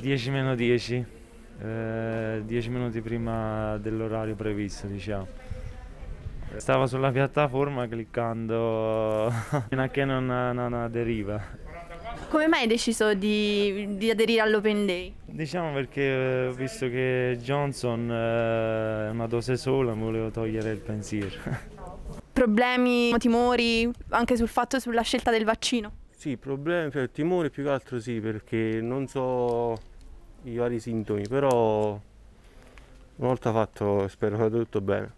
10 meno 10, eh, 10 minuti prima dell'orario previsto diciamo. Stavo sulla piattaforma cliccando fino a che non, non aderiva. Come mai hai deciso di, di aderire all'Open Day? Diciamo perché ho eh, visto che Johnson eh, è una dose sola, mi volevo togliere il pensiero. Problemi, timori anche sul fatto sulla scelta del vaccino? Sì, problemi, cioè, timori più che altro sì, perché non so i vari sintomi, però una volta fatto spero vada tutto bene.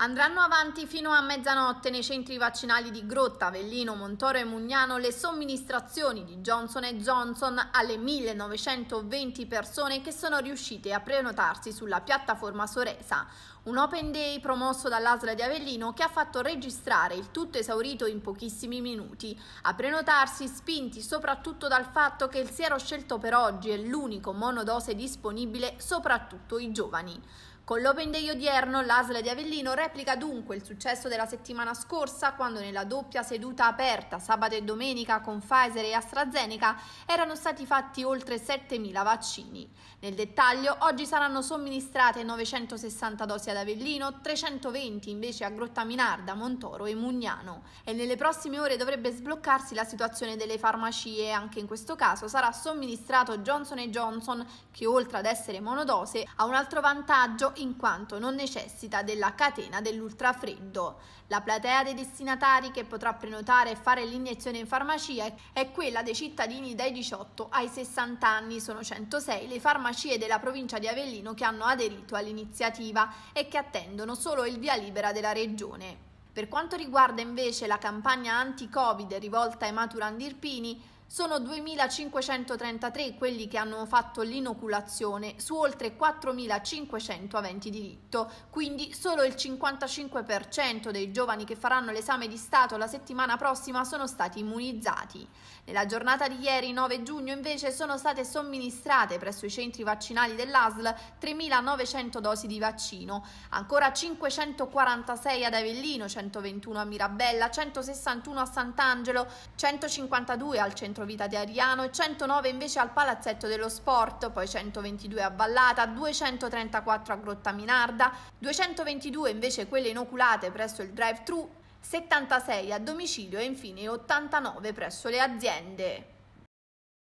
Andranno avanti fino a mezzanotte nei centri vaccinali di Grotta, Avellino, Montoro e Mugnano le somministrazioni di Johnson Johnson alle 1920 persone che sono riuscite a prenotarsi sulla piattaforma Soresa. Un open day promosso dall'Asla di Avellino che ha fatto registrare il tutto esaurito in pochissimi minuti. A prenotarsi spinti soprattutto dal fatto che il siero scelto per oggi è l'unico monodose disponibile soprattutto i giovani. Con l'Open Day odierno l'Asla di Avellino replica dunque il successo della settimana scorsa quando nella doppia seduta aperta sabato e domenica con Pfizer e AstraZeneca erano stati fatti oltre 7.000 vaccini. Nel dettaglio oggi saranno somministrate 960 dosi ad Avellino, 320 invece a Grottaminarda, Montoro e Mugnano e nelle prossime ore dovrebbe sbloccarsi la situazione delle farmacie, anche in questo caso sarà somministrato Johnson Johnson che oltre ad essere monodose ha un altro vantaggio in quanto non necessita della catena dell'ultrafreddo. La platea dei destinatari che potrà prenotare e fare l'iniezione in farmacia è quella dei cittadini dai 18 ai 60 anni. Sono 106 le farmacie della provincia di Avellino che hanno aderito all'iniziativa e che attendono solo il via libera della regione. Per quanto riguarda invece la campagna anti-Covid rivolta ai irpini, sono 2.533 quelli che hanno fatto l'inoculazione su oltre 4.500 aventi diritto, quindi solo il 55% dei giovani che faranno l'esame di Stato la settimana prossima sono stati immunizzati. Nella giornata di ieri, 9 giugno, invece sono state somministrate presso i centri vaccinali dell'ASL 3.900 dosi di vaccino, ancora 546 ad Avellino, 121 a Mirabella, 161 a Sant'Angelo, 152 al centro centro Vita di Ariano, 109 invece al Palazzetto dello Sport, poi 122 a Vallata, 234 a Grotta Minarda, 222 invece quelle inoculate presso il drive-thru, 76 a domicilio e infine 89 presso le aziende.